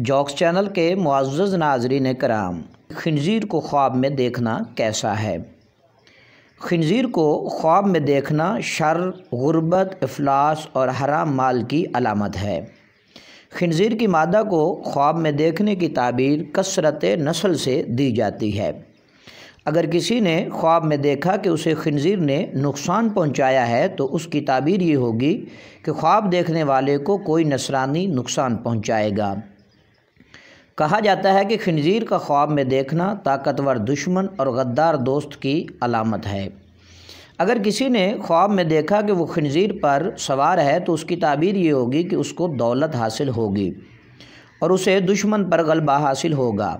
jocks channel के मुआज़ नाजरीन कराम खनजीर को ख्वाब में देखना कैसा है खनजीर को ख्वाब में देखना शर गुरबत अफलास और हराम माल की अलामत है खनजीर की मादा को ख्वाब में देखने की ताबीर कसरत नस्ल से दी जाती है अगर किसी ने ख्वाब में देखा कि उसे खनजीर ने नुकसान पहुंचाया है तो उसकी ताबीर ये होगी कि ख्वाब देखने वाले को कोई नसरानी नुकसान पहुंचाएगा कहा जाता है कि खंजीर का ख्वाब में देखना ताकतवर दुश्मन और गद्दार दोस्त की अलामत है अगर किसी ने ख्वाब में देखा कि वो खंजीर पर सवार है तो उसकी ताबीर ये होगी कि उसको दौलत हासिल होगी और उसे दुश्मन पर गलबा हासिल होगा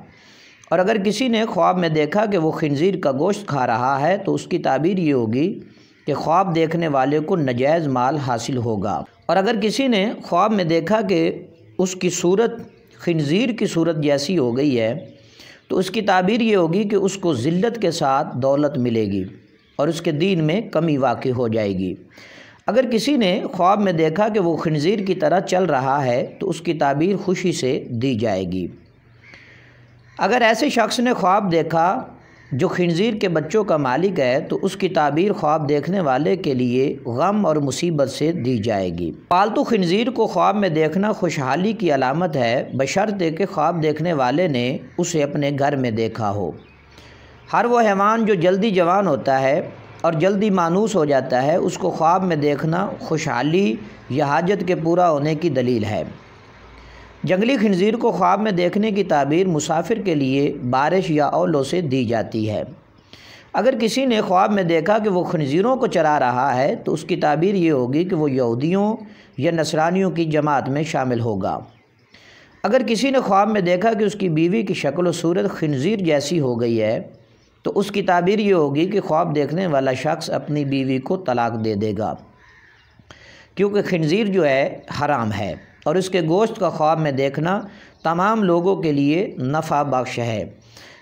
और अगर किसी ने ख्वाब में देखा कि वो खंजीर का गोश्त खा रहा है तो उसकी ताबीर ये होगी कि ख्वाब देखने वाले को नजायज़ माल हासिल होगा और अगर किसी ने ख्वाब में देखा कि उसकी सूरत खनज़ीर की सूरत जैसी हो गई है तो उसकी ताबीर ये होगी कि उसको ज़िल्त के साथ दौलत मिलेगी और उसके दीन में कमी वाक़ हो जाएगी अगर किसी ने ख्वाब में देखा कि वो खनज़ीर की तरह चल रहा है तो उसकी ताबीर खुशी से दी जाएगी अगर ऐसे शख्स ने ख्वाब देखा जो खिंजीर के बच्चों का मालिक है तो उसकी ताबीर ख्वाब देखने वाले के लिए गम और मुसीबत से दी जाएगी पालतू खिंजीर को ख्वाब में देखना खुशहाली की अलामत है बशर्ते के ख्वाब देखने वाले ने उसे अपने घर में देखा हो हर वो हैवान जो जल्दी जवान होता है और जल्दी मानूस हो जाता है उसको ख्वाब में देखना खुशहाली या हाजत के पूरा होने की दलील है जंगली खनजीर को ख्वाब में देखने की ताबीर मुसाफिर के लिए बारिश या ओलों से दी जाती है अगर किसी ने ख्वाब में देखा कि वो खनजीरों को चरा रहा है तो उसकी ताबीर ये होगी कि वो यहूदियों या नसरानियों की जमात में शामिल होगा अगर किसी ने ख्वाब में देखा कि उसकी बीवी की शक्ल सूरत खनजीर जैसी हो गई है तो उसकी ताबीर ये होगी कि ख्वाब देखने वाला शख्स अपनी बीवी को तलाक दे देगा क्योंकि खनजीर जो है हराम है और उसके गोश्त का ख्वाब में देखना तमाम लोगों के लिए नफ़ा बख्श है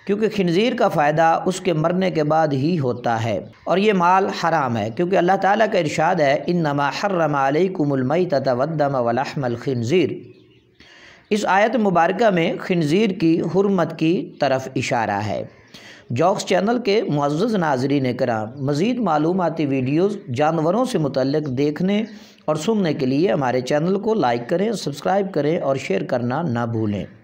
क्योंकि खनज़ीर का फ़ायदा उसके मरने के बाद ही होता है और ये माल हराम है क्योंकि अल्लाह ताला का इरशाद है इन नमा हर्रमकुमलमई तदम वलहमल खनज़ीर इस आयत मुबारक में खनज़ीर की हरमत की तरफ इशारा है जॉक्स चैनल के मज्ज़ नाजरी ने करा मज़ीद मालूमती वीडियोज़ जानवरों से मुतल देखने और सुनने के लिए हमारे चैनल को लाइक करें सब्सक्राइब करें और शेयर करना ना भूलें